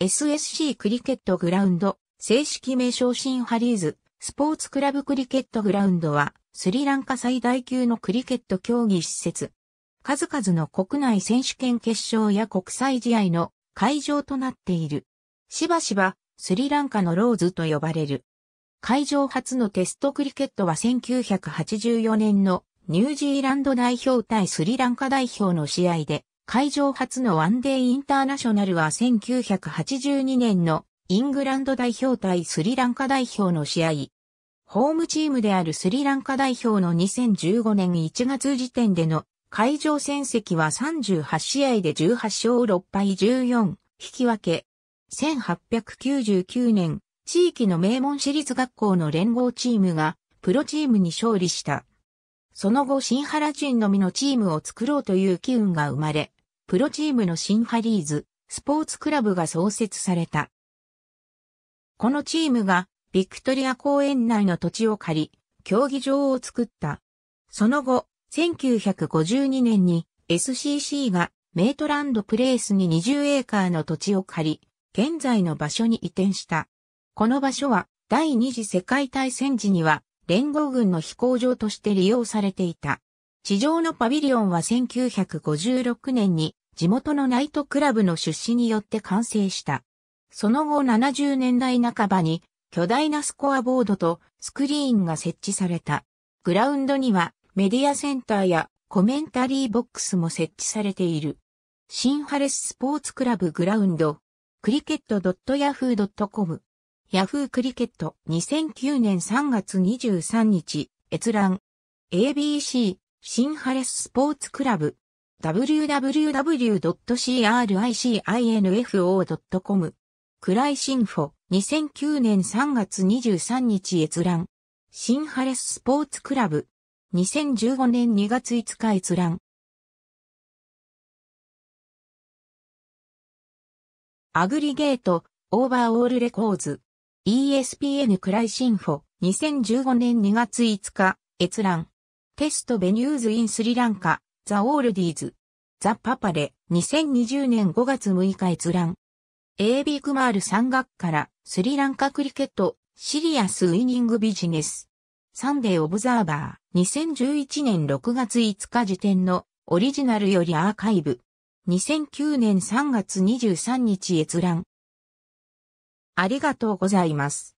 SSC クリケットグラウンド、正式名称新ハリーズ、スポーツクラブクリケットグラウンドは、スリランカ最大級のクリケット競技施設。数々の国内選手権決勝や国際試合の会場となっている。しばしば、スリランカのローズと呼ばれる。会場初のテストクリケットは1984年のニュージーランド代表対スリランカ代表の試合で、会場初のワンデーインターナショナルは1982年のイングランド代表対スリランカ代表の試合。ホームチームであるスリランカ代表の2015年1月時点での会場戦績は38試合で18勝6敗14引き分け。1899年、地域の名門私立学校の連合チームがプロチームに勝利した。その後新原人のみのチームを作ろうという機運が生まれ、プロチームの新ハリーズ、スポーツクラブが創設された。このチームが、ビクトリア公園内の土地を借り、競技場を作った。その後、1952年に SCC がメートランドプレイスに20エーカーの土地を借り、現在の場所に移転した。この場所は第二次世界大戦時には連合軍の飛行場として利用されていた。地上のパビリオンは1956年に地元のナイトクラブの出資によって完成した。その後70年代半ばに巨大なスコアボードとスクリーンが設置された。グラウンドにはメディアセンターやコメンタリーボックスも設置されている。シンハレススポーツクラブグラウンド、クリケット .yahoo.com、ヤフークリケット2009年3月23日、閲覧、ABC、シンハレススポーツクラブ、www.cricinfo.com クライシンフォ2009年3月23日閲覧シンハレススポーツクラブ2015年2月5日閲覧アグリゲートオーバーオールレコーズ ESPN クライシンフォ2015年2月5日閲覧テストベニューズインスリランカザ・オールディーズ。ザ・パパレ、2020年5月6日閲覧。AB クマール山学からスリランカクリケット、シリアスウィニングビジネス。サンデーオブザーバー、2011年6月5日時点のオリジナルよりアーカイブ。2009年3月23日閲覧。ありがとうございます。